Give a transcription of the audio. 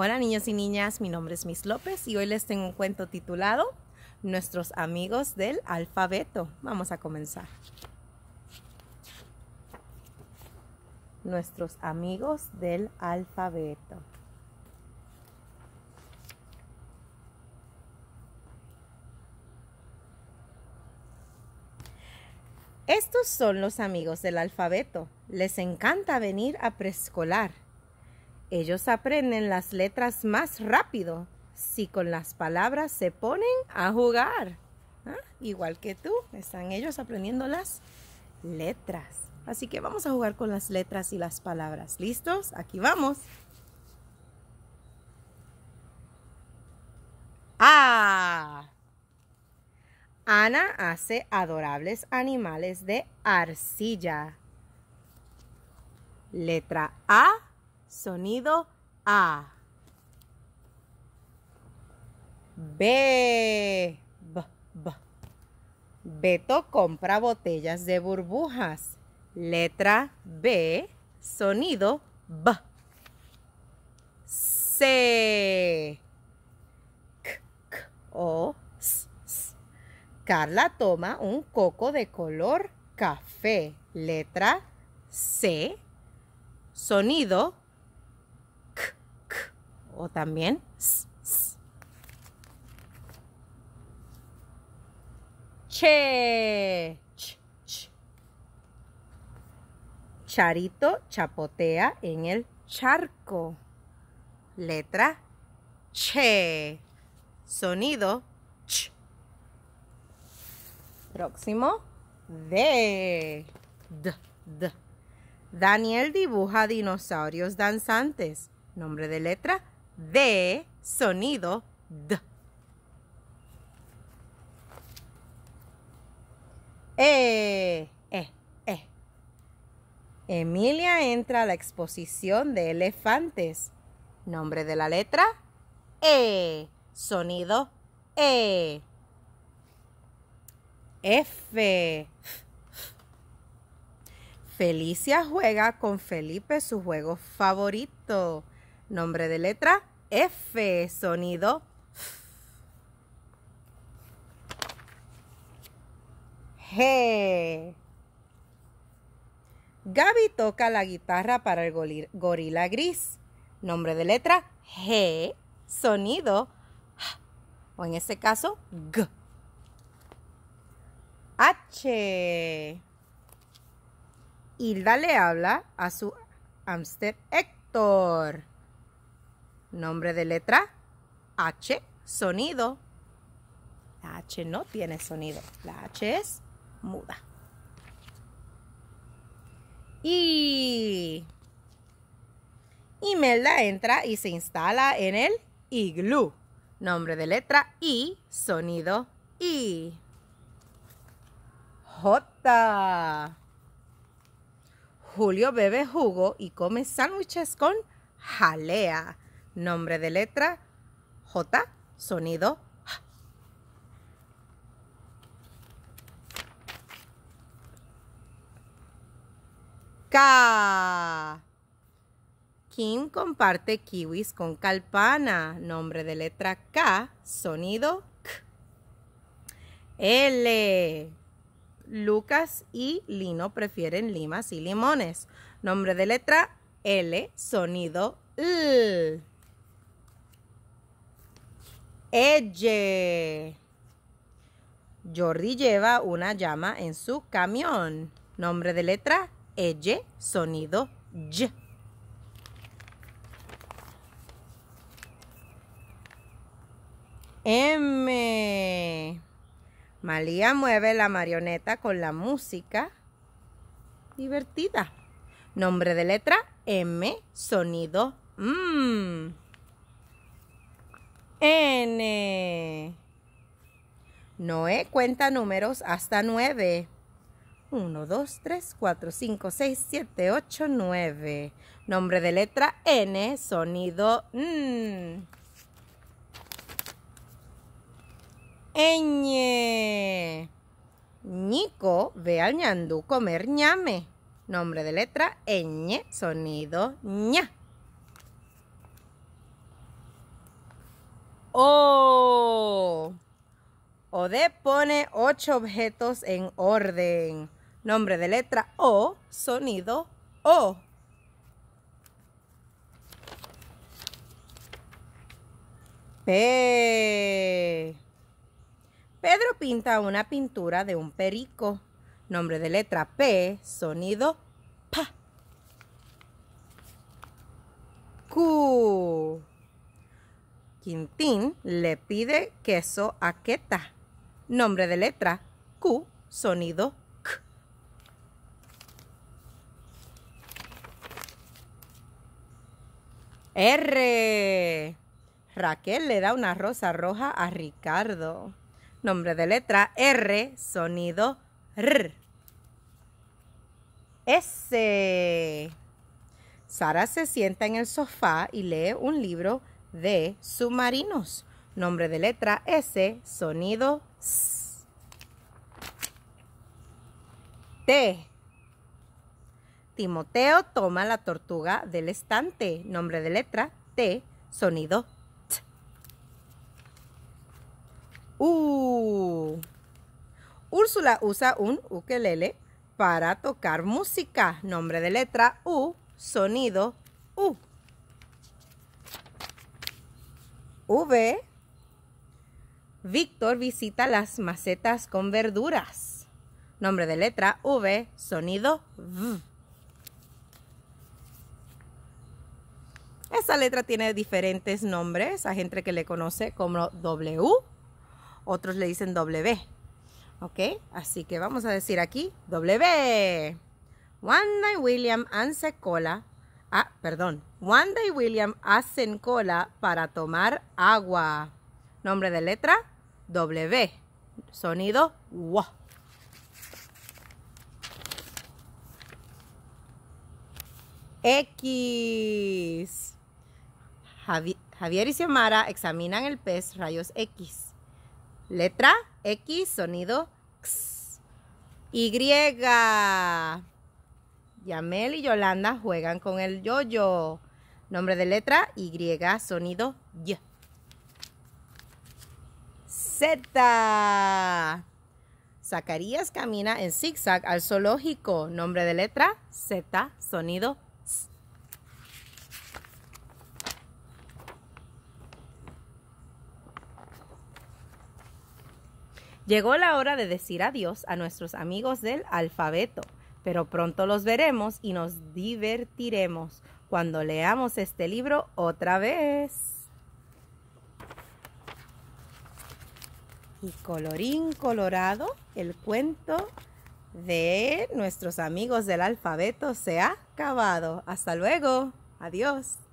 Hola niños y niñas, mi nombre es Miss López y hoy les tengo un cuento titulado Nuestros amigos del alfabeto. Vamos a comenzar. Nuestros amigos del alfabeto. Estos son los amigos del alfabeto. Les encanta venir a preescolar ellos aprenden las letras más rápido si con las palabras se ponen a jugar. ¿ah? Igual que tú, están ellos aprendiendo las letras. Así que vamos a jugar con las letras y las palabras. ¿Listos? Aquí vamos. ¡Ah! Ana hace adorables animales de arcilla. Letra A Sonido A. B. B, B. Beto compra botellas de burbujas. Letra B. Sonido B. C. K, k, o, s, s. Carla toma un coco de color café. Letra C. Sonido o también che. Charito chapotea en el charco. Letra che. Sonido ch. Próximo de. D, d. Daniel dibuja dinosaurios danzantes. Nombre de letra de sonido d. E, E, eh. Emilia entra a la exposición de elefantes. Nombre de la letra E. Sonido E. F. Felicia juega con Felipe su juego favorito. Nombre de letra F, sonido G. Gaby toca la guitarra para el gorila gris. Nombre de letra G, sonido o en este caso G. H. Hilda le habla a su hamster Héctor. Nombre de letra H, sonido. La H no tiene sonido. La H es muda. Y Imelda entra y se instala en el iglú. Nombre de letra I, sonido I. J. Julio bebe jugo y come sándwiches con jalea. Nombre de letra J, sonido K. Kim comparte kiwis con Calpana. Nombre de letra K, sonido K. L. Lucas y Lino prefieren limas y limones. Nombre de letra L, sonido L. Elle. Jordi lleva una llama en su camión. Nombre de letra, elle, sonido, y. M. Malía mueve la marioneta con la música divertida. Nombre de letra M, sonido M. Mm. N. Noé cuenta números hasta 9. 1, 2, 3, 4, 5, 6, 7, 8, 9. Nombre de letra N, sonido N. Ñ. Nico ve al ñandú comer ñame. Nombre de letra Ñ, sonido ña. O. ODE pone ocho objetos en orden. Nombre de letra O, sonido O. P. Pedro pinta una pintura de un perico. Nombre de letra P, sonido P. Q. Quintín le pide queso a Queta. Nombre de letra Q, sonido K. R. Raquel le da una rosa roja a Ricardo. Nombre de letra R, sonido R. S. Sara se sienta en el sofá y lee un libro de submarinos. Nombre de letra S, sonido S. T. Timoteo toma la tortuga del estante. Nombre de letra T, sonido T. U. Uh. Úrsula usa un ukelele para tocar música. Nombre de letra U, sonido U. V. Víctor visita las macetas con verduras. Nombre de letra V, sonido V. Esa letra tiene diferentes nombres. A gente que le conoce como W, otros le dicen W. ¿Ok? Así que vamos a decir aquí W. Wanda y William han cola Ah, perdón. Wanda y William hacen cola para tomar agua. Nombre de letra W. Sonido W. X. Javier y Xiomara examinan el pez rayos X. Letra X, sonido X. Y. Yamel y Yolanda juegan con el yo-yo. Nombre de letra Y, sonido Y. Z. Zacarías camina en zigzag al zoológico. Nombre de letra Z, sonido S. Llegó la hora de decir adiós a nuestros amigos del alfabeto pero pronto los veremos y nos divertiremos cuando leamos este libro otra vez. Y colorín colorado, el cuento de nuestros amigos del alfabeto se ha acabado. Hasta luego. Adiós.